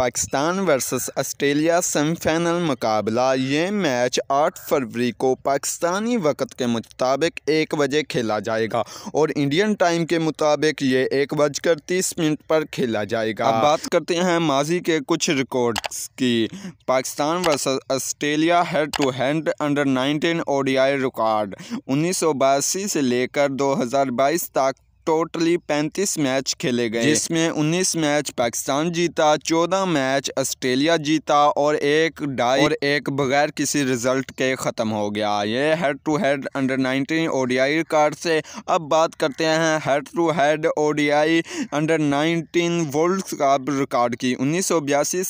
Pakistan versus Australia semifinal मुकाबला ये match 8 फरवरी को पाकिस्तानी वक्त के मुताबिक एक बजे खेला जाएगा और इंडियन टाइम के मुताबिक ये एक बजकर तीस मिनट पर खेला जाएगा अब बात करते हैं माजी के कुछ रिकॉर्ड्स की Pakistan versus Australia head to hand under 19 ODI record उन्नीस से लेकर दो तक टोटली 35 मैच खेले गए जिसमें 19 मैच पाकिस्तान जीता 14 मैच ऑस्ट्रेलिया जीता और एक डाई और एक बगैर किसी रिजल्ट के ख़त्म हो गया ये head to head under 19 ODI card से अब बात करते हैं head to head ODI under 19 world cup record की उन्नीस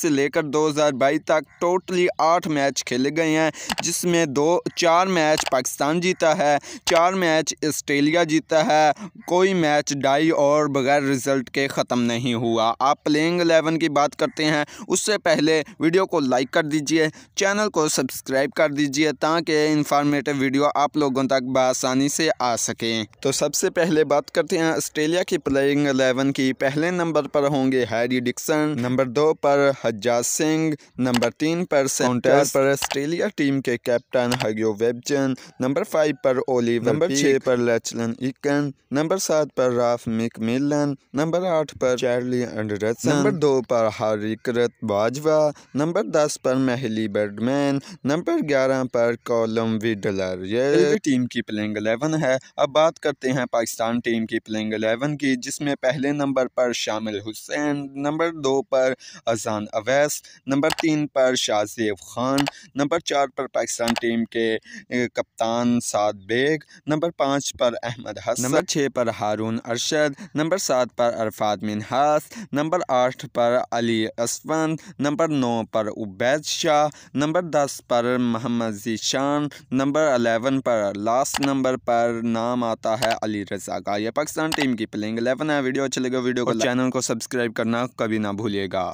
से लेकर 2022 तक टोटली आठ मैच खेले गए हैं जिसमें दो चार मैच पाकिस्तान जीता है चार मैच ऑस्ट्रेलिया जीता है कोई मैच डाई और बगैर रिजल्ट के ख़त्म नहीं हुआ आप प्लेइंग एलेवन की बात करते हैं उससे पहले वीडियो को लाइक कर दीजिए चैनल को सब्सक्राइब कर दीजिए ताकि इन्फॉर्मेटिव वीडियो आप लोगों तक बसानी से आ सकें तो सबसे पहले बात करते हैं ऑस्ट्रेलिया की प्लेइंग एलेवन की पहले नंबर पर होंगे हैरी डिक्सन नंबर दो पर हजाज सिंह नंबर तीन पर सेंटर पर ऑस्ट्रेलिया टीम के captain Hugh Weibgen number five पर ओली नंबर छः पर लेचलन इकन नंबर सात सात पर राफ मिक मिलन नंबर आठ पर चार्ली एंडरसन नंबर दो पर हारिकरत बाजवा नंबर दस पर महली बर्डमैन नंबर ग्यारह पर कॉलम विडलर ये टीम की प्लेइंग एलेवन है अब बात करते हैं पाकिस्तान टीम की प्लेइंग एलेवन की जिसमें पहले नंबर पर शामिल हुसैन नंबर दो पर अजान अवैस नंबर तीन पर शाहजेब खान नंबर चार पर पाकिस्तान टीम के कप्तान साद बेग नंबर पाँच पर अहमद हसन नंबर छः पर हारू हारून अरशद नंबर सात पर अरफात मिनहास नंबर आठ पर अली असवंत नंबर नौ पर उबैद शाह नंबर दस पर मोहम्मद जीशान नंबर अलेवन पर लास्ट नंबर पर नाम आता है अली रजा का यह पाकिस्तान टीम की प्लेइंग एलेवन है वीडियो अच्छी लगे वीडियो को चैनल को सब्सक्राइब करना कभी ना भूलिएगा